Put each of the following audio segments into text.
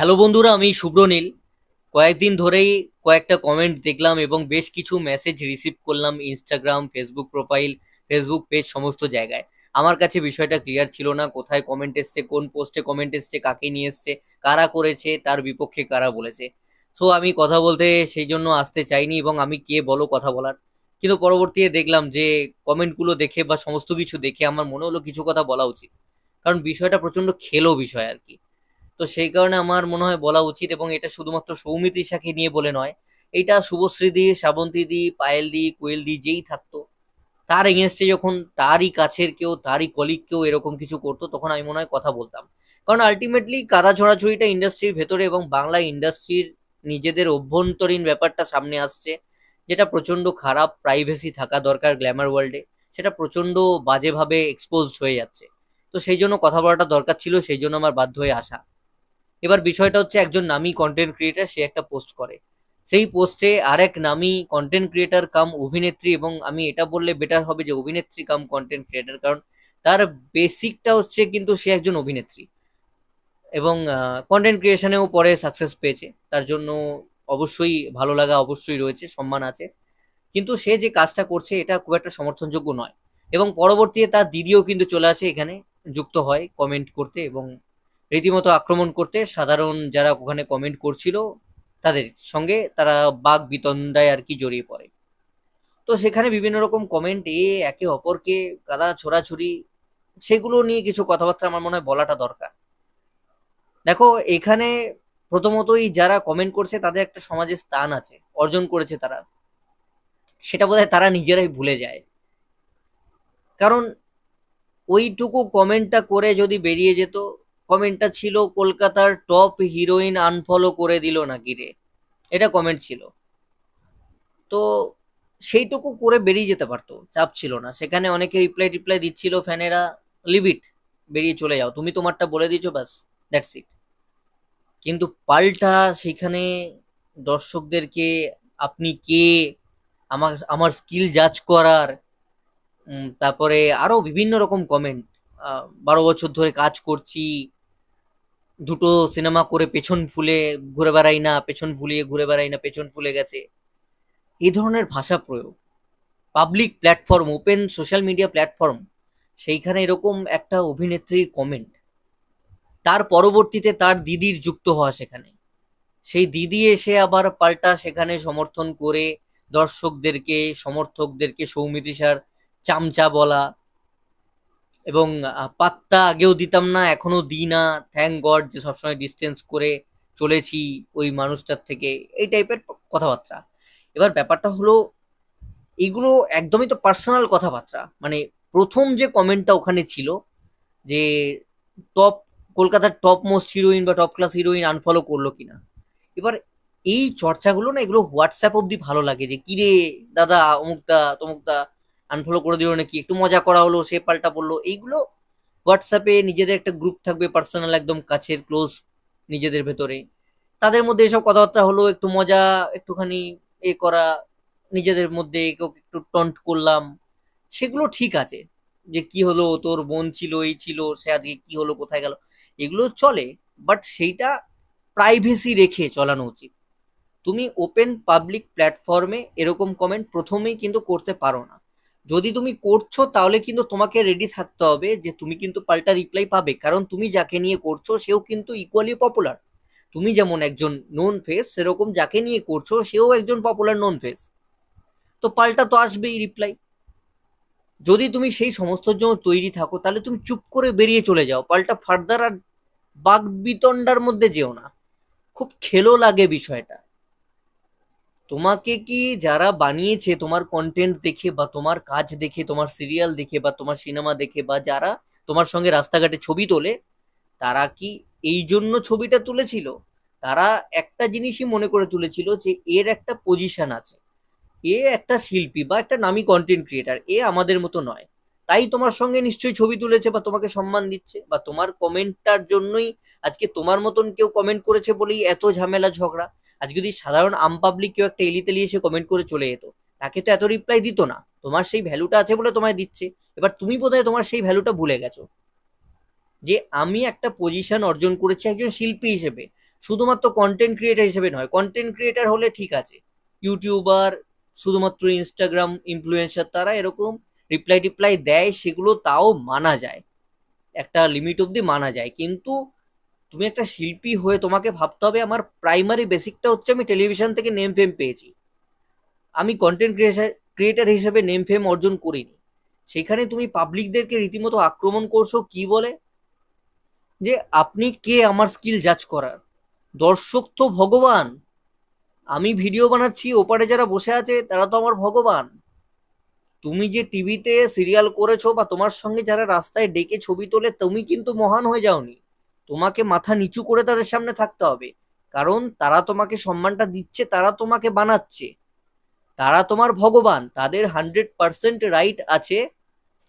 hello বন্ধুরা আমি শুভ্রনীল কয়েকদিন ধরেই কয়েকটা কমেন্ট দেখলাম এবং বেশ কিছু মেসেজ রিসিভ করলাম Instagram Facebook profile Facebook page সমস্ত জায়গায় আমার কাছে বিষয়টা ক্লিয়ার ছিল না কোথায় কমেন্ট এসছে কোন পোস্টে কমেন্ট এসছে কাকে নিয়ে এসছে কারা করেছে তার বিপক্ষে কারা বলেছে সো আমি কথা বলতে সেই জন্য আসতে চাইনি এবং আমি কে বলো কথা বলার কিন্তু পরবর্তীতে দেখলাম যে কমেন্টগুলো দেখে বা সমস্ত কিছু দেখে আমার মনে হলো কিছু কথা বলা উচিত কারণ বিষয়টা প্রচণ্ড খেলো বিষয় আর কি তো সেই কারণে আমার মনে হয় বলা উচিত এবং এটা শুধুমাত্র সৌমিত্রী শাখী নিয়ে বলে নয় এটা শুভশ্রী দি শ্রাবন্তী দি পায়েল দি কোয়েল দি যেই থাকতো তার এগেনস্টে যখন তারই কাছের কেউ তারই কলিগ কেউ এরকম কিছু করতো তখন আমি মনে হয় কথা বলতাম কারণ আলটিমেটলি কাদা ছড়াছড়িটা ইন্ডাস্ট্রির ভেতরে এবং বাংলা ইন্ডাস্ট্রির নিজেদের অভ্যন্তরীণ ব্যাপারটা সামনে আসছে যেটা প্রচণ্ড খারাপ প্রাইভেসি থাকা দরকার গ্ল্যামার ওয়ার্ল্ডে সেটা প্রচণ্ড বাজেভাবে এক্সপোজড হয়ে যাচ্ছে তো সেই জন্য কথা বলাটা দরকার ছিল সেই জন্য আমার বাধ্য হয়ে আসা এবার বিষয়টা হচ্ছে একজন নামি কন্টেন্ট ক্রিয়েটার সে একটা পোস্ট করে সেই পোস্টে আরেক নামি কন্টেন্ট ক্রিয়েটার কাম অভিনেত্রী এবং আমি এটা বললে বেটার হবে যে অভিনেত্রী কাম কন্টেন্ট ক্রিয়েটার কারণ তার বেসিকটা হচ্ছে কিন্তু সে একজন অভিনেত্রী এবং কন্টেন্ট ক্রিয়েশনেও পরে সাকসেস পেয়েছে তার জন্য অবশ্যই ভালো লাগা অবশ্যই রয়েছে সম্মান আছে কিন্তু সে যে কাজটা করছে এটা খুব একটা সমর্থনযোগ্য নয় এবং পরবর্তীতে তার দিদিও কিন্তু চলে আসে এখানে যুক্ত হয় কমেন্ট করতে এবং রীতিমতো আক্রমণ করতে সাধারণ যারা ওখানে কমেন্ট করছিল তাদের সঙ্গে তারা বাঘ বিতণ্ডায় আর কি জড়িয়ে পড়ে তো সেখানে বিভিন্ন রকম কমেন্ট এ একে অপরকে কাদা ছোড়াছুরি সেগুলো নিয়ে কিছু কথাবার্তা আমার মনে হয় বলাটা দরকার দেখো এখানে প্রথমতই যারা কমেন্ট করছে তাদের একটা সমাজে স্থান আছে অর্জন করেছে তারা সেটা বোধহয় তারা নিজেরাই ভুলে যায় কারণ ওইটুকু কমেন্টটা করে যদি বেরিয়ে যেত কমেন্টটা ছিল কলকাতার টপ হিরোইন আনফলো করে দিল নাকি রে এটা কমেন্ট ছিল তো সেইটুকু করে বেরিয়ে যেতে পারতো চাপ ছিল না সেখানে অনেকে রিপ্লাই টিপ্লাই দিচ্ছিল ফ্যানেরা লিভিট বেরিয়ে চলে যাও তুমি তোমারটা বলে দিছো ব্যাস দ্যাটস ইট কিন্তু পাল্টা সেখানে দর্শকদেরকে আপনি কে আমার আমার স্কিল জাজ করার তারপরে আরও বিভিন্ন রকম কমেন্ট বারো বছর ধরে কাজ করছি দুটো সিনেমা করে পেছন ফুলে ঘুরে বেড়াই না পেছন ফুলিয়ে ঘুরে বেড়াই না পেছন ফুলে গেছে এই ধরনের ভাষা প্রয়োগ public platform open social media platform সেইখানে এরকম একটা অভিনেত্রীর কমেন্ট তার পরবর্তীতে তার দিদির যুক্ত হওয়া সেখানে সেই দিদি এসে আবার পাল্টা সেখানে সমর্থন করে দর্শকদেরকে সমর্থকদেরকে সৌমিত্রিষার চামচা বলা এবং পাত্তা আগেও দিতাম না এখনও দিই না থ্যাংক গড যে সবসময় ডিস্টেন্স করে চলেছি ওই মানুষটার থেকে এই টাইপের কথাবার্তা এবার ব্যাপারটা হলো এগুলো একদমই তো পার্সোনাল কথাবার্তা মানে প্রথম যে কমেন্টটা ওখানে ছিল যে টপ কলকাতার টপ মোস্ট হিরোইন বা টপ ক্লাস হিরোইন আনফলো করলো কিনা এবার এই চর্চাগুলো না এগুলো হোয়াটসঅ্যাপ অবধি ভালো লাগে যে কিরে দাদা অমুকদা তমুকদা আনফলো করে দিল নাকি একটু মজা করা হলো সে পাল্টা পড়লো এইগুলো হোয়াটসঅ্যাপে নিজেদের একটা গ্রুপ থাকবে পার্সোনাল একদম কাছের ক্লোজ নিজেদের ভেতরে তাদের মধ্যে এসব কথাবার্তা হলো একটু মজা একটুখানি এ করা নিজেদের মধ্যে কেউ একটু টন্ট করলাম সেগুলো ঠিক আছে যে কি হলো তোর বোন ছিল এই ছিল সে আজকে কি হলো কোথায় গেল এগুলো চলে বাট সেইটা প্রাইভেসি রেখে চলানো উচিত তুমি ওপেন পাবলিক প্ল্যাটফর্মে এরকম কমেন্ট প্রথমেই কিন্তু করতে পারো না যদি তুমি করছো তাহলে কিন্তু তোমাকে রেডি থাকতে হবে যে তুমি কিন্তু পাল্টা রিপ্লাই পাবে কারণ তুমি যাকে নিয়ে করছো সেও কিন্তু ইকুয়ালি পপুলার তুমি যেমন একজন নন ফেস সেরকম যাকে নিয়ে করছো সেও একজন পপুলার নন ফেস তো পাল্টা তো আসবেই রিপ্লাই যদি তুমি সেই সমস্তর জন্য তৈরি থাকো তাহলে তুমি চুপ করে বেরিয়ে চলে যাও পাল্টা ফার্দার আর বাঘ বিতণ্ডার মধ্যে যেও না খুব খেলো লাগে বিষয়টা তোমাকে কি যারা বানিয়েছে তোমার কন্টেন্ট দেখে বা তোমার কাজ দেখে তোমার সিরিয়াল দেখে বা তোমার সিনেমা দেখে বা যারা তোমার সঙ্গে রাস্তাঘাটে ছবি তোলে তারা কি এই জন্য ছবিটা তুলেছিল তারা একটা জিনিসই মনে করে তুলেছিল যে এর একটা পজিশন আছে এ একটা শিল্পী বা একটা নামি কন্টেন্ট ক্রিয়েটার এ আমাদের মতো নয় তাই তোমার সঙ্গে নিশ্চয়ই ছবি তুলেছে বা তোমাকে সম্মান দিচ্ছে বা তোমার কমেন্টটার জন্যই আজকে তোমার মতন কেউ কমেন্ট করেছে বলেই এত ঝামেলা ঝগড়া আজ যদি সাধারণ আম পাবলিক কেউ একটা এলিতে লিয়ে সে কমেন্ট করে চলে যেত তাকে তো এত রিপ্লাই দিত না তোমার সেই ভ্যালুটা আছে বলে তোমায় দিচ্ছে এবার তুমি বোধহয় তোমার সেই ভ্যালুটা ভুলে গেছো যে আমি একটা পজিশন অর্জন করেছি একজন শিল্পী হিসেবে শুধুমাত্র কন্টেন্ট ক্রিয়েটার হিসেবে নয় কন্টেন্ট ক্রিয়েটার হলে ঠিক আছে ইউটিউবার শুধুমাত্র ইনস্টাগ্রাম ইনফ্লুয়েন্সার তারা এরকম রিপ্লাই টিপ্লাই দেয় সেগুলো তাও মানা যায় একটা লিমিট অবধি মানা যায় কিন্তু তুমি একটা শিল্পী হয়ে তোমাকে ভাবতে হবে আমার প্রাইমারি বেসিকটা হচ্ছে আমি টেলিভিশন থেকে নেম ফেম পেয়েছি আমি কন্টেন্ট ক্রিয়েটার হিসেবে নেম ফেম অর্জন করিনি সেখানে তুমি পাবলিকদেরকে রীতিমতো আক্রমণ করছো কি বলে যে আপনি কে আমার স্কিল জাজ করার দর্শক তো ভগবান আমি ভিডিও বানাচ্ছি ওপারে যারা বসে আছে তারা তো আমার ভগবান তুমি যে টিভিতে সিরিয়াল করেছো বা তোমার সঙ্গে যারা রাস্তায় ডেকে ছবি তোলে তুমি কিন্তু মহান হয়ে যাওনি তোমাকে মাথা নিচু করে তাদের সামনে থাকতে হবে কারণ তারা তোমাকে সম্মানটা দিচ্ছে তারা তোমাকে বানাচ্ছে তারা তোমার ভগবান তাদের হান্ড্রেড পারসেন্ট রাইট আছে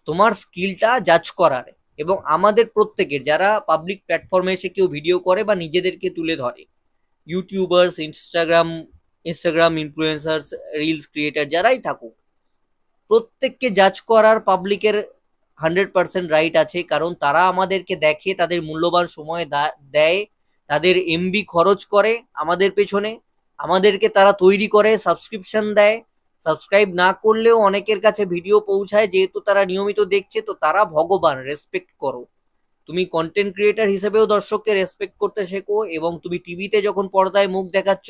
তোমার স্কিলটা জাজ করার এবং আমাদের প্রত্যেকের যারা পাবলিক প্ল্যাটফর্মে এসে কেউ ভিডিও করে বা নিজেদেরকে তুলে ধরে YouTubers Instagram Instagram influencers reels creator যারাই থাকুক প্রত্যেককে জাজ করার পাবলিকের হান্ড্রেড পার্সেন্ট রাইট আছে কারণ তারা আমাদেরকে দেখে তাদের মূল্যবান সময় দেয় তাদের এমবি খরচ করে আমাদের পেছনে আমাদেরকে তারা তৈরি করে সাবস্ক্রিপশন দেয় সাবস্ক্রাইব না করলেও অনেকের কাছে ভিডিও পৌঁছায় যেহেতু তারা নিয়মিত দেখছে তো তারা ভগবান রেসপেক্ট করো তুমি কন্টেন্ট ক্রিয়েটার হিসেবেও দর্শককে রেসপেক্ট করতে শেখো এবং তুমি টিভিতে যখন পর্দায় মুখ দেখাচ্ছ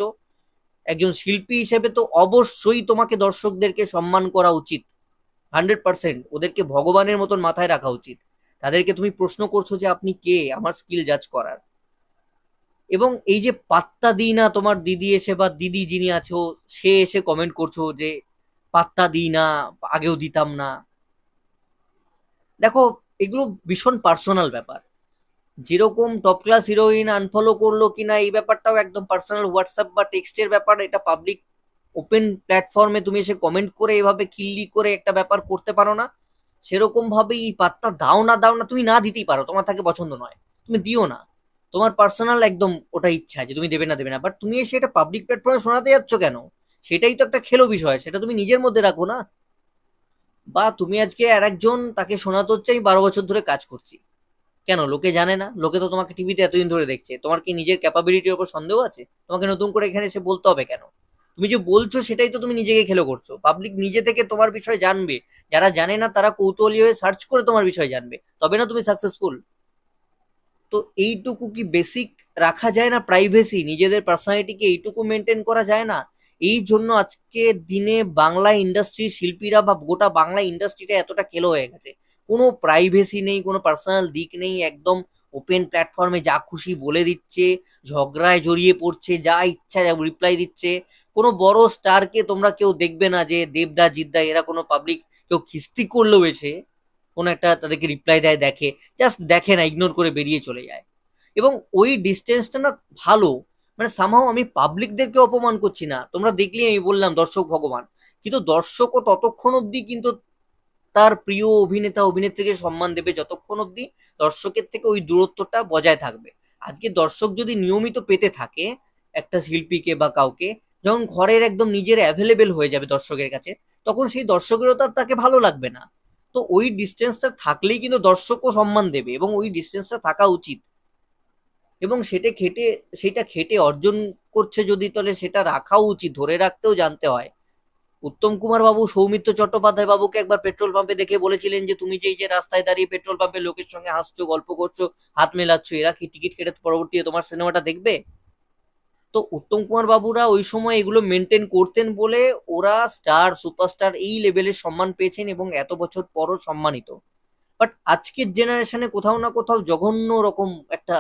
একজন শিল্পী হিসেবে তো অবশ্যই তোমাকে দর্শকদেরকে সম্মান করা উচিত হান্ড্রেড পার্সেন্ট ওদেরকে ভগবানের মতন মাথায় রাখা উচিত তাদেরকে তুমি প্রশ্ন করছো যে আপনি কে আমার স্কিল জাজ করার এবং এই যে পাত্তা দিই না তোমার দিদি এসে বা দিদি যিনি আছো সে এসে কমেন্ট করছো যে পাত্তা দিই না আগেও দিতাম না দেখো এগুলো ভীষণ পার্সোনাল ব্যাপার যেরকম টপ ক্লাস হিরোইন আনফলো করলো কিনা এই ব্যাপারটাও একদম পার্সোনাল হোয়াটসঅ্যাপ বা টেক্সটের ব্যাপার এটা পাবলিক ওপেন প্ল্যাটফর্মে তুমি এসে কমেন্ট করে এভাবে কিল্লি করে একটা ব্যাপার করতে পারো না ভাবে এই পাত্তা দাও না দাও না তুমি না দিতেই পারো তোমার তাকে পছন্দ নয় তুমি দিও না তোমার পার্সোনাল একদম ওটা ইচ্ছা যে তুমি দেবে না দেবে না বাট তুমি এসে এটা পাবলিক প্ল্যাটফর্মে শোনাতে যাচ্ছ কেন সেটাই তো একটা খেলো বিষয় সেটা তুমি নিজের মধ্যে রাখো না বা তুমি আজকে আর একজন তাকে শোনাতে হচ্ছে আমি বারো বছর ধরে কাজ করছি কেন লোকে জানে না লোকে তো তোমাকে টিভিতে এতদিন ধরে দেখছে তোমার কি নিজের ক্যাপাবিলিটির ওপর সন্দেহ আছে তোমাকে নতুন করে এখানে এসে বলতে হবে কেন তুমি যে বলছো সেটাই তো তুমি নিজেকে খেলো করছো পাবলিক নিজে থেকে তোমার বিষয়ে জানবে যারা জানে না তারা কৌতূহলী হয়ে সার্চ করে তোমার বিষয়ে জানবে তবে না তুমি সাকসেসফুল তো এইটুকু কি বেসিক রাখা যায় না প্রাইভেসি নিজেদের পার্সোনালিটিকে এইটুকু মেনটেন করা যায় না এই জন্য আজকে দিনে বাংলা ইন্ডাস্ট্রি শিল্পীরা বা গোটা বাংলা ইন্ডাস্ট্রিটা এতটা খেলো হয়ে গেছে কোনো প্রাইভেসি নেই কোনো পার্সোনাল দিক নেই একদম ওপেন প্ল্যাটফর্মে যা খুশি বলে দিচ্ছে ঝগড়ায় জড়িয়ে পড়ছে যা ইচ্ছা যা রিপ্লাই দিচ্ছে কোনো বড় স্টারকে তোমরা কেউ দেখবে না যে দেবদা জিদ্দা এরা কোনো পাবলিক কেউ খিস্তি করলেও এসে কোনো একটা তাদেরকে রিপ্লাই দেয় দেখে জাস্ট দেখে না ইগনোর করে বেরিয়ে চলে যায় এবং ওই ডিস্টেন্সটা না ভালো মানে সামাও আমি পাবলিকদেরকে অপমান করছি না তোমরা দেখলেই আমি বললাম দর্শক ভগবান কিন্তু দর্শকও ততক্ষণ অব্দি কিন্তু তার প্রিয় অভিনেতা অভিনেত্রীকে সম্মান দেবে যতক্ষণ অব্দি দর্শকের থেকে ওই দূরত্বটা বজায় থাকবে আজকে দর্শক যদি নিয়মিত পেতে থাকে একটা শিল্পীকে বা কাউকে যখন ঘরের একদম নিজের অ্যাভেলেবেল হয়ে যাবে দর্শকের কাছে তখন সেই দর্শকেরও তার তাকে ভালো লাগবে না তো ওই ডিস্টেন্সটা থাকলেই কিন্তু দর্শকও সম্মান দেবে এবং ওই ডিস্টেন্সটা থাকা উচিত এবং সেটা খেটে সেটা খেটে অর্জন করছে যদি তাহলে সেটা রাখাও উচিত ধরে রাখতেও জানতে হয় উত্তম কুমার বাবু সৌমিত্র চট্টোপাধ্যায় বাবুকে একবার পেট্রোল পাম্পে দেখে বলেছিলেন যে তুমি যেই যে রাস্তায় দাঁড়িয়ে পেট্রোল পাম্পে লোকের সঙ্গে হাসছো গল্প করছো হাত মেলাচ্ছ এরা কি টিকিট কেটে পরবর্তীতে তোমার সিনেমাটা দেখবে তো উত্তম কুমার বাবুরা ওই সময় এগুলো মেনটেন করতেন বলে ওরা স্টার সুপারস্টার এই লেভেলের সম্মান পেয়েছেন এবং এত বছর পরও সম্মানিত বাট আজকের জেনারেশনে কোথাও না কোথাও জঘন্য রকম একটা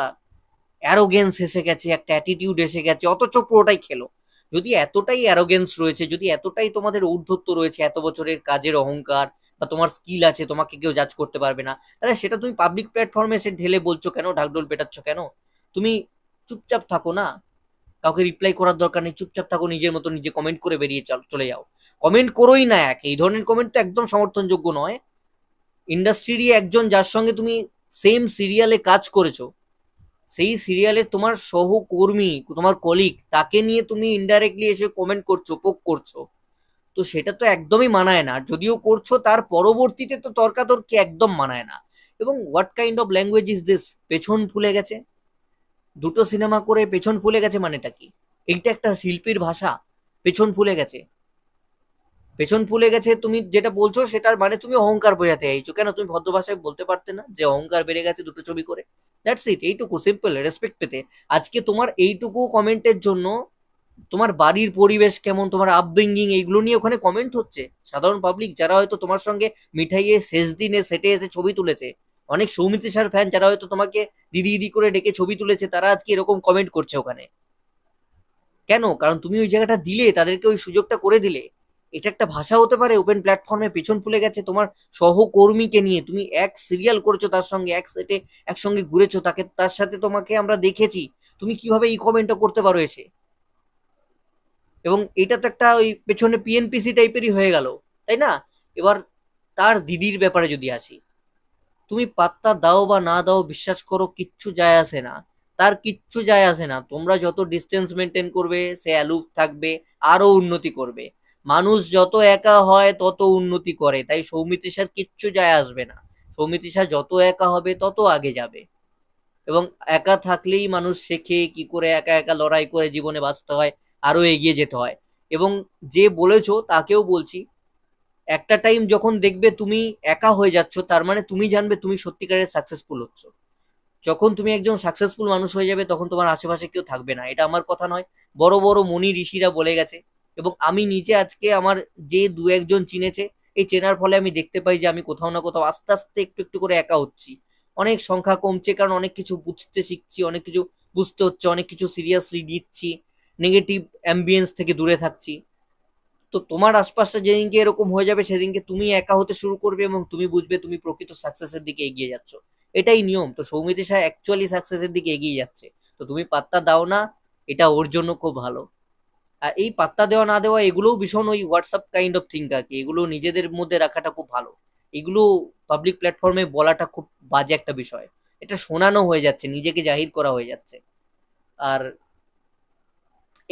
অ্যারোগেন্স এসে গেছে একটা অ্যাটিটিউড এসে গেছে অথচ পুরোটাই খেলো যদি এতটাই অ্যারোগেন্স রয়েছে যদি এতটাই তোমাদের ঊর্ধ্বত্ব রয়েছে এত বছরের কাজের অহংকার বা তোমার স্কিল আছে তোমাকে কেউ জাজ করতে পারবে না তাহলে সেটা তুমি পাবলিক প্ল্যাটফর্মে এসে ঢেলে বলছো কেন ঢাকঢোল পেটাচ্ছ কেন তুমি চুপচাপ থাকো না কাউকে রিপ্লাই করার দরকার নেই চুপচাপ থাকো নিজের মতো নিজে কমেন্ট করে বেরিয়ে চলে যাও কমেন্ট করোই না এক এই ধরনের কমেন্ট তো একদম সমর্থনযোগ্য নয় ইন্ডাস্ট্রিরই একজন যার সঙ্গে তুমি সেম সিরিয়ালে কাজ করেছো সেই সিরিয়ালে তোমার সহকর্মী তোমার কলিগ তাকে নিয়ে তুমি ইনডাইরেক্টলি এসে কমেন্ট করছো পোক করছো তো সেটা তো একদমই মানায় না যদিও করছো তার পরবর্তীতে তো তর্কাতর্কি একদম মানায় না এবং what kind of language is this পেছন ফুলে গেছে দুটো সিনেমা করে পেছন ফুলে গেছে মানেটা কি এইটা একটা শিল্পীর ভাষা পেছন ফুলে গেছে পেছন ফুলে গেছে তুমি যেটা বলছো সেটার মানে তুমি অহংকার বোঝাতে চাইছো কেন তুমি ভদ্র ভাষায় বলতে পারতে না যে অহংকার বেড়ে গেছে দুটো ছবি করে দ্যাটস ইট এইটুকু সিম্পল রেসপেক্ট পেতে আজকে তোমার এইটুকু কমেন্টের জন্য তোমার বাড়ির পরিবেশ কেমন তোমার আপব্রিঙ্গিং এইগুলো নিয়ে ওখানে কমেন্ট হচ্ছে সাধারণ পাবলিক যারা হয়তো তোমার সঙ্গে মিঠাইয়ে শেষ দিনে সেটে এসে ছবি তুলেছে অনেক সৌমিত্র সার ফ্যান যারা হয়তো তোমাকে দিদি দিদি করে ডেকে ছবি তুলেছে তারা আজকে এরকম কমেন্ট করছে ওখানে কেন কারণ তুমি ওই জায়গাটা দিলে তাদেরকে ওই সুযোগটা করে দিলে এটা একটা ভাষা হতে পারে ওপেন প্ল্যাটফর্মে পেছন ফুলে গেছে তোমার সহকর্মীকে নিয়ে তুমি এক সিরিয়াল করেছো তার সঙ্গে এক সেটে একসঙ্গে ঘুরেছো তাকে তার সাথে তোমাকে আমরা দেখেছি তুমি কিভাবে এই কমেন্টটা করতে পারো এসে এবং এটা তো একটা ওই পেছনে পিএনপিসি টাইপেরই হয়ে গেল তাই না এবার তার দিদির ব্যাপারে যদি আসি তুমি পাত্তা দাও বা না দাও বিশ্বাস করো কিচ্ছু যায় আসে না তার কিচ্ছু যায় আসে না তোমরা যত ডিস্টেন্স মেনটেন করবে সে অ্যালুপ থাকবে আরও উন্নতি করবে মানুষ যত একা হয় তত উন্নতি করে তাই সৌমিত সার কিচ্ছু যায় আসবে না সৌমিত সার যত একা হবে তত আগে যাবে এবং একা থাকলেই মানুষ শেখে কি করে একা একা লড়াই করে জীবনে বাঁচতে হয় আরো এগিয়ে যেতে হয় এবং যে বলেছো তাকেও বলছি একটা টাইম যখন দেখবে তুমি একা হয়ে যাচ্ছ তার মানে তুমি জানবে তুমি সত্যিকারের সাকসেসফুল হচ্ছ যখন তুমি একজন সাকসেসফুল মানুষ হয়ে যাবে তখন তোমার আশেপাশে কেউ থাকবে না এটা আমার কথা নয় বড় বড় মনি ঋষিরা বলে গেছে এবং আমি নিজে আজকে আমার যে দু একজন চিনেছে এই চেনার ফলে আমি দেখতে পাই যে আমি কোথাও না কোথাও আস্তে আস্তে একটু একটু করে একা হচ্ছি অনেক সংখ্যা কমছে কারণ অনেক কিছু বুঝতে শিখছি অনেক কিছু বুঝতে হচ্ছে অনেক কিছু সিরিয়াসলি নিচ্ছি নেগেটিভ অ্যাম্বিয়েন্স থেকে দূরে থাকছি তো তোমার আশপাশটা যেদিনকে এরকম হয়ে যাবে সেদিনকে তুমি একা হতে শুরু করবে এবং তুমি বুঝবে তুমি প্রকৃত সাকসেসের দিকে এগিয়ে যাচ্ছ এটাই নিয়ম তো সৌমিতি শাহ অ্যাকচুয়ালি সাকসেসের দিকে এগিয়ে যাচ্ছে তো তুমি পাত্তা দাও না এটা ওর জন্য খুব ভালো এই পাত্তা দেওয়া না দেওয়া এগুলোও ভীষণ ওই হোয়াটসঅ্যাপ কাইন্ড অফ থিঙ্ক আর কি এগুলো নিজেদের মধ্যে রাখাটা খুব ভালো এগুলো পাবলিক প্ল্যাটফর্মে বলাটা খুব বাজে একটা বিষয় এটা শোনানো হয়ে যাচ্ছে নিজেকে জাহির করা হয়ে যাচ্ছে আর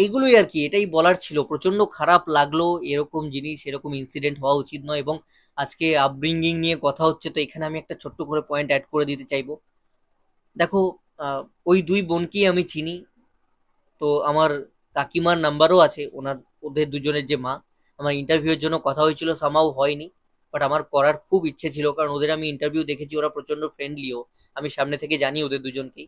এইগুলোই আর কি এটাই বলার ছিল প্রচন্ড খারাপ লাগলো এরকম জিনিস এরকম ইনসিডেন্ট হওয়া উচিত নয় এবং আজকে আপব্রিঙ্গিং নিয়ে কথা হচ্ছে তো এখানে আমি একটা ছোট্ট করে পয়েন্ট অ্যাড করে দিতে চাইবো দেখো ওই দুই বোনকেই আমি চিনি তো আমার কাকিমার নাম্বারও আছে ওনার ওদের দুজনের যে মা আমার ইন্টারভিউয়ের জন্য কথা হয়েছিল সামাও হয়নি বাট আমার করার খুব ইচ্ছে ছিল কারণ ওদের আমি ইন্টারভিউ দেখেছি ওরা প্রচণ্ড ফ্রেন্ডলিও আমি সামনে থেকে জানি ওদের দুজনকেই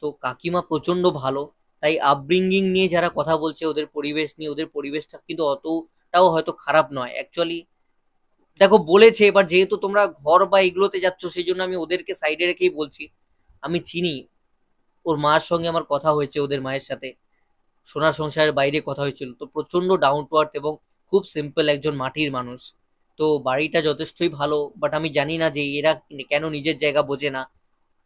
তো কাকিমা প্রচণ্ড ভালো তাই আপব্রিঙ্গিং নিয়ে যারা কথা বলছে ওদের পরিবেশ নিয়ে ওদের পরিবেশটা কিন্তু অতটাও হয়তো খারাপ নয় অ্যাকচুয়ালি দেখো বলেছে এবার যেহেতু তোমরা ঘর বা এগুলোতে যাচ্ছ সেই জন্য আমি ওদেরকে সাইডে রেখেই বলছি আমি চিনি ওর মার সঙ্গে আমার কথা হয়েছে ওদের মায়ের সাথে সোনার সংসারের বাইরে কথা হয়েছিল তো প্রচণ্ড ডাউন টু আর্থ এবং খুব সিম্পল একজন মাটির মানুষ তো বাড়িটা যথেষ্টই ভালো বাট আমি জানি না যে এরা কেন নিজের জায়গা বোঝে না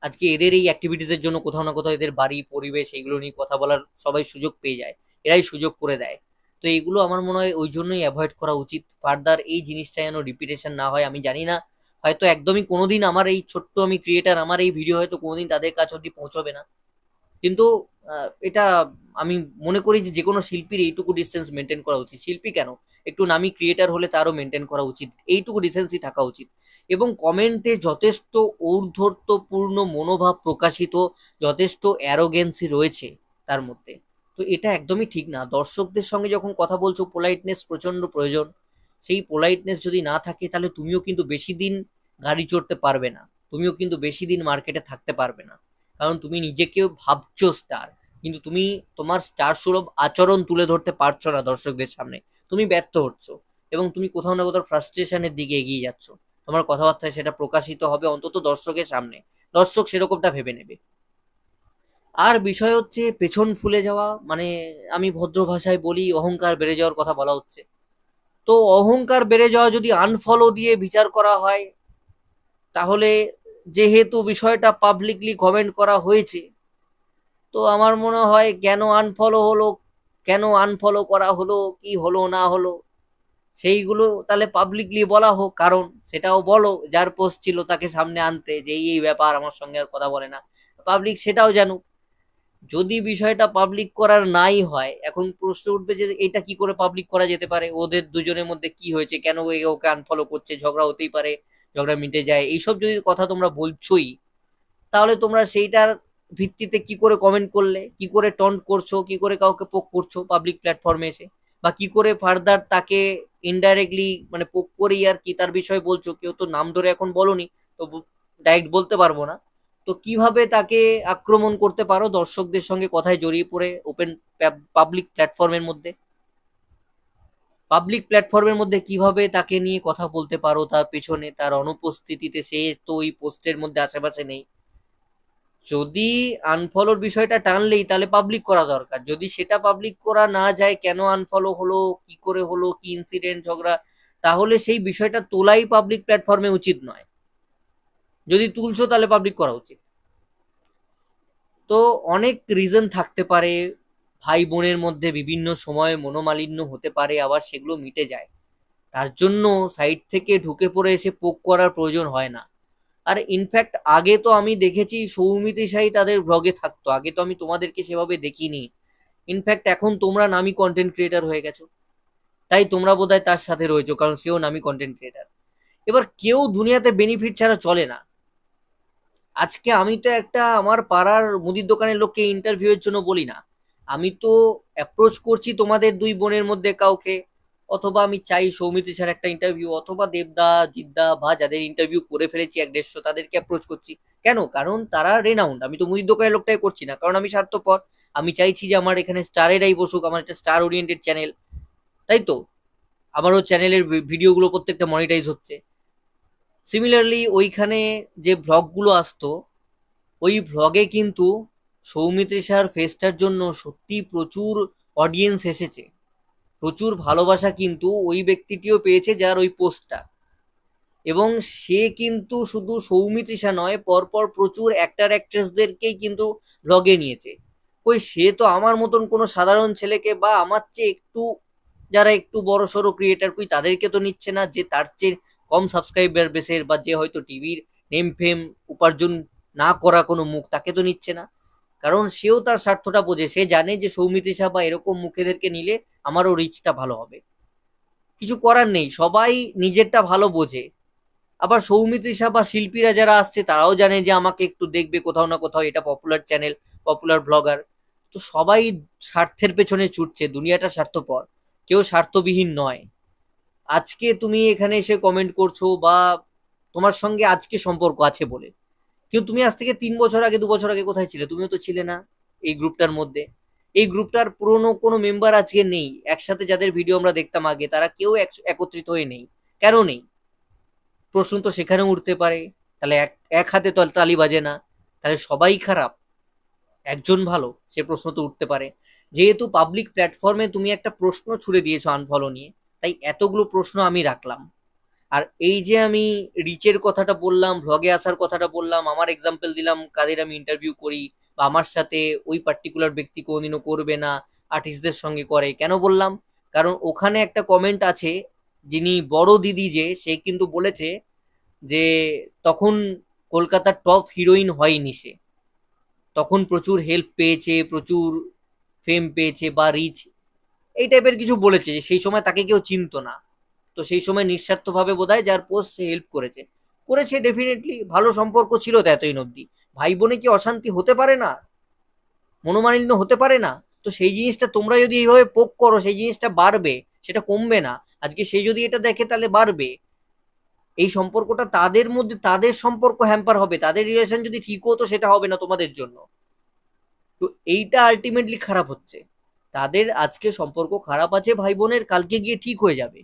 আজকে এদের এই অ্যাক্টিভিটিসের জন্য কোথাও না কোথাও এদের বাড়ি পরিবেশ এইগুলো নিয়ে কথা বলার সবাই সুযোগ পেয়ে যায় এরাই সুযোগ করে দেয় তো এইগুলো আমার মনে হয় ওই জন্যই অ্যাভয়েড করা উচিত ফার্দার এই জিনিসটা যেন রিপিটেশন না হয় আমি জানি না হয়তো একদমই কোনোদিন আমার এই ছোট্ট আমি ক্রিয়েটার আমার এই ভিডিও হয়তো কোনোদিন তাদের কাছে অব্দি পৌঁছবে না কিন্তু এটা আমি মনে করি যে যে কোনো শিল্পীর এইটুকু ডিস্টেন্স মেনটেন করা উচিত শিল্পী কেন একটু নামি ক্রিয়েটার হলে তারও মেনটেন করা উচিত এইটুকু ডিস্টেন্সই থাকা উচিত এবং কমেন্টে যথেষ্ট ঔর্ধত্যপূর্ণ মনোভাব প্রকাশিত যথেষ্ট অ্যারোগেন্সি রয়েছে তার মধ্যে তো এটা একদমই ঠিক না দর্শকদের সঙ্গে যখন কথা বলছো পোলাইটনেস প্রচণ্ড প্রয়োজন সেই পোলাইটনেস যদি না থাকে তাহলে তুমিও কিন্তু বেশি দিন গাড়ি চড়তে পারবে না তুমিও কিন্তু বেশি দিন মার্কেটে থাকতে পারবে না কারণ তুমি নিজেকেও ভাবছো স্টার কিন্তু তুমি তোমার স্টার সুরভ আচরণ তুলে ধরতে পারছো না দর্শকদের সামনে তুমি ব্যর্থ হচ্ছ এবং তুমি কোথাও না কোথাও ফ্রাস্ট্রেশনের দিকে এগিয়ে যাচ্ছ তোমার কথাবার্তায় সেটা প্রকাশিত হবে অন্তত দর্শকের সামনে দর্শক সেরকমটা ভেবে নেবে আর বিষয় হচ্ছে পেছন ফুলে যাওয়া মানে আমি ভদ্র ভাষায় বলি অহংকার বেড়ে যাওয়ার কথা বলা হচ্ছে তো অহংকার বেড়ে যাওয়া যদি আনফলো দিয়ে বিচার করা হয় তাহলে যেহেতু বিষয়টা পাবলিকলি কমেন্ট করা হয়েছে তো আমার মনে হয় কেন আনফলো হলো কেন আনফলো করা হলো কি হলো না হলো সেইগুলো তাহলে পাবলিকলি বলা হোক কারণ সেটাও বলো যার পোস্ট ছিল তাকে সামনে আনতে যে এই ব্যাপার আমার সঙ্গে আর কথা বলে না পাবলিক সেটাও জানুক যদি বিষয়টা পাবলিক করার নাই হয় এখন প্রশ্ন উঠবে যে এটা কি করে পাবলিক করা যেতে পারে ওদের দুজনের মধ্যে কি হয়েছে কেন ওকে আনফলো করছে ঝগড়া হতেই পারে ঝগড়া মিটে যায় এইসব যদি কথা তোমরা বলছোই তাহলে তোমরা সেইটার ভিত্তিতে কি করে কমেন্ট করলে কি করে টন করছো কি করে কাউকে পোক করছো পাবলিক প্ল্যাটফর্মে এসে বা কি করে ফার্দার তাকে ইনডাইরেক্টলি মানে পোক করেই আর কি তার বিষয়ে বলছো কেউ তো নাম ধরে এখন বলনি তো ডাইরেক্ট বলতে পারবো না তো কিভাবে তাকে আক্রমণ করতে পারো দর্শকদের সঙ্গে কথায় জড়িয়ে পড়ে ওপেন পাবলিক প্ল্যাটফর্মের মধ্যে পাবলিক প্ল্যাটফর্মের মধ্যে কিভাবে তাকে নিয়ে কথা বলতে পারো তার পেছনে তার অনুপস্থিতিতে সে তো ওই পোস্টের মধ্যে আশেপাশে নেই যদি আনফলোর বিষয়টা টানলেই তাহলে পাবলিক করা দরকার যদি সেটা পাবলিক করা না যায় কেন আনফলো হলো কি করে হলো কি ইনসিডেন্ট ঝগড়া তাহলে সেই বিষয়টা তোলাই পাবলিক প্ল্যাটফর্মে উচিত নয় যদি তুলছো তাহলে পাবলিক করা উচিত তো অনেক রিজন থাকতে পারে ভাই বোনের মধ্যে বিভিন্ন সময়ে মনোমালিন্য হতে পারে আবার সেগুলো মিটে যায় তার জন্য সাইড থেকে ঢুকে পড়ে এসে পোক করার প্রয়োজন হয় না আর ইনফ্যাক্ট আগে তো আমি দেখেছি সৌমিত্রী সাহি তাদের ব্লগে থাকতো আগে তো আমি তোমাদেরকে সেভাবে দেখিনি ইনফ্যাক্ট এখন তোমরা নামি কন্টেন্ট ক্রিয়েটার হয়ে গেছো তাই তোমরা বোধ তার সাথে রয়েছো কারণ সেও নামি কন্টেন্ট ক্রিয়েটার এবার কেউ দুনিয়াতে বেনিফিট ছাড়া চলে না আজকে আমি তো একটা আমার পাড়ার মুদির দোকানের লোককে ইন্টারভিউয়ের জন্য বলি না আমি তো অ্যাপ্রোচ করছি তোমাদের দুই বোনের মধ্যে কাউকে অথবা আমি চাই সৌমিতি স্যার একটা ইন্টারভিউ অথবা দেবদা জিদ্দা বা যাদের ইন্টারভিউ করে ফেলেছি এক দেড়শো তাদেরকে অ্যাপ্রোচ করছি কেন কারণ তারা রেনাউন্ড আমি তো মুদির দোকানের লোকটাই করছি না কারণ আমি স্বার্থপর আমি চাইছি যে আমার এখানে স্টারেরাই বসুক আমার একটা স্টার ওরিয়েন্টেড চ্যানেল তাই তো আমারও চ্যানেলের ভিডিওগুলো প্রত্যেকটা মনিটাইজ হচ্ছে সিমিলারলি ওইখানে যে ভ্লগগুলো আসতো ওই ভ্লগে কিন্তু সৌমিত্রী স্যার ফেসটার জন্য সত্যি প্রচুর অডিয়েন্স এসেছে প্রচুর ভালোবাসা কিন্তু ওই ব্যক্তিটিও পেয়েছে যার ওই পোস্টটা এবং সে কিন্তু শুধু সৌমিতৃষা নয় পরপর প্রচুর অ্যাক্টার অ্যাক্ট্রেসদেরকেই কিন্তু ভ্লগে নিয়েছে কই সে তো আমার মতন কোনো সাধারণ ছেলেকে বা আমার চেয়ে একটু যারা একটু বড় সড়ো ক্রিয়েটার কই তাদেরকে তো নিচ্ছে না যে তার চেয়ে কম সাবস্ক্রাইবার বেসের বা যে হয়তো টিভির নেম ফেম উপার্জন না করা কোনো মুখ তাকে তো নিচ্ছে না কারণ সেও তার স্বার্থটা বোঝে সে জানে যে সৌমিতিশা বা এরকম মুখেদেরকে নিলে আমারও রিচটা ভালো হবে কিছু করার নেই সবাই নিজেরটা ভালো বোঝে আবার সৌমিত্রিষা বা শিল্পীরা যারা আসছে তারাও জানে যে আমাকে একটু দেখবে কোথাও না কোথাও এটা পপুলার চ্যানেল পপুলার ব্লগার তো সবাই স্বার্থের পেছনে ছুটছে দুনিয়াটা স্বার্থপর কেউ স্বার্থবিহীন নয় আজকে তুমি এখানে এসে কমেন্ট করছো বা তোমার সঙ্গে আজকে সম্পর্ক আছে বলে কিন্তু তুমি আজ থেকে তিন বছর আগে দু বছর আগে কোথায় ছিলে তুমিও তো ছিলে না এই গ্রুপটার মধ্যে এই গ্রুপটার পুরনো কোনো মেম্বার আজকে নেই একসাথে যাদের ভিডিও আমরা দেখতাম আগে তারা কেউ একত্রিত হয়ে নেই কেন নেই প্রশ্ন তো সেখানে উঠতে পারে তাহলে এক এক হাতে তালি বাজে না তাহলে সবাই খারাপ একজন ভালো সে প্রশ্ন তো উঠতে পারে যেহেতু পাবলিক প্ল্যাটফর্মে তুমি একটা প্রশ্ন ছুড়ে দিয়েছো আনফলো নিয়ে তাই এতগুলো প্রশ্ন আমি রাখলাম আর এই যে আমি রিচের কথাটা বললাম ভ্লগে আসার কথাটা বললাম আমার এক্সাম্পল দিলাম কাদের আমি ইন্টারভিউ করি বা আমার সাথে ওই পার্টিকুলার ব্যক্তি কোনোদিনও করবে না আর্টিস্টদের সঙ্গে করে কেন বললাম কারণ ওখানে একটা কমেন্ট আছে যিনি বড় দিদি যে সে কিন্তু বলেছে যে তখন কলকাতার টপ হিরোইন হয়নি সে তখন প্রচুর হেল্প পেয়েছে প্রচুর ফেম পেয়েছে বা রিচ এই টাইপের কিছু বলেছে যে সেই সময় তাকে কেউ চিনত না তো সেই সময় নিঃস্বার্থভাবে বোধ হয় যার পোস্ট সে হেল্প করেছে করেছে ডেফিনেটলি ভালো সম্পর্ক ছিল তো এতই অব্দি ভাই বোনে কি অশান্তি হতে পারে না মনোমালিন্য হতে পারে না তো সেই জিনিসটা তোমরা যদি এইভাবে পোক করো সেই জিনিসটা বাড়বে সেটা কমবে না আজকে সে যদি এটা দেখে তাহলে বাড়বে এই সম্পর্কটা তাদের মধ্যে তাদের সম্পর্ক হ্যাম্পার হবে তাদের রিলেশন যদি ঠিক হতো সেটা হবে না তোমাদের জন্য তো এইটা আলটিমেটলি খারাপ হচ্ছে তাদের আজকে সম্পর্ক খারাপ আছে ভাই বোনের কালকে গিয়ে ঠিক হয়ে যাবে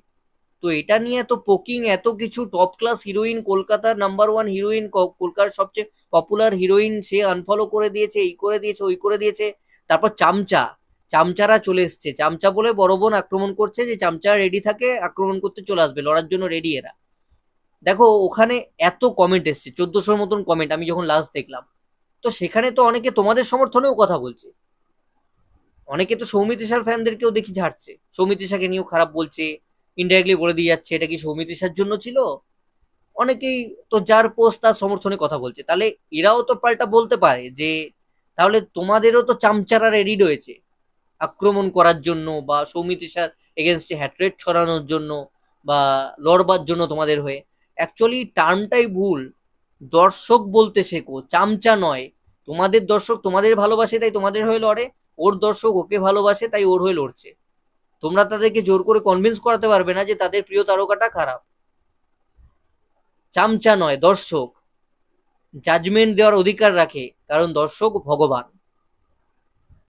তো এটা নিয়ে এত পোকিং এত কিছু টপ ক্লাস হিরোইন কলকাতার নাম্বার ওয়ান হিরোইন কলকাতার সবচেয়ে পপুলার হিরোইন সে আনফলো করে দিয়েছে এই করে দিয়েছে ওই করে দিয়েছে তারপর চামচা চামচারা চলে এসছে চামচা বলে বড় বোন আক্রমণ করছে যে চামচা রেডি থাকে আক্রমণ করতে চলে আসবে লড়ার জন্য রেডি এরা দেখো ওখানে এত কমেন্ট এসছে চোদ্দশোর মতন কমেন্ট আমি যখন লাস্ট দেখলাম তো সেখানে তো অনেকে তোমাদের সমর্থনেও কথা বলছে অনেকে তো সৌমিত ফ্যানদেরকেও দেখি ঝাড়ছে সৌমিত্রেশাকে নিয়েও খারাপ বলছে ইনডাইরেক্টলি বলে দিয়ে যাচ্ছে এটা কি সৌমিত্রিষার জন্য ছিল অনেকেই তো যার পোস্ট তার সমর্থনে কথা বলছে তাহলে এরাও তো পাল্টা বলতে পারে যে তাহলে তোমাদেরও তো চামচারা রেডি রয়েছে আক্রমণ করার জন্য বা সৌমিত্রিষার এগেনস্টে হ্যাট্রেট ছড়ানোর জন্য বা লড়বার জন্য তোমাদের হয়ে অ্যাকচুয়ালি টার্মটাই ভুল দর্শক বলতে শেখো চামচা নয় তোমাদের দর্শক তোমাদের ভালোবাসে তাই তোমাদের হয়ে লড়ে ওর দর্শক ওকে ভালোবাসে তাই ওর হয়ে লড়ছে তোমরা তাদেরকে জোর করে কনভিন্স করাতে পারবে না যে তাদের প্রিয় তারকাটা খারাপ চামচা নয় দর্শক জাজমেন্ট দেওয়ার অধিকার রাখে কারণ দর্শক ভগবান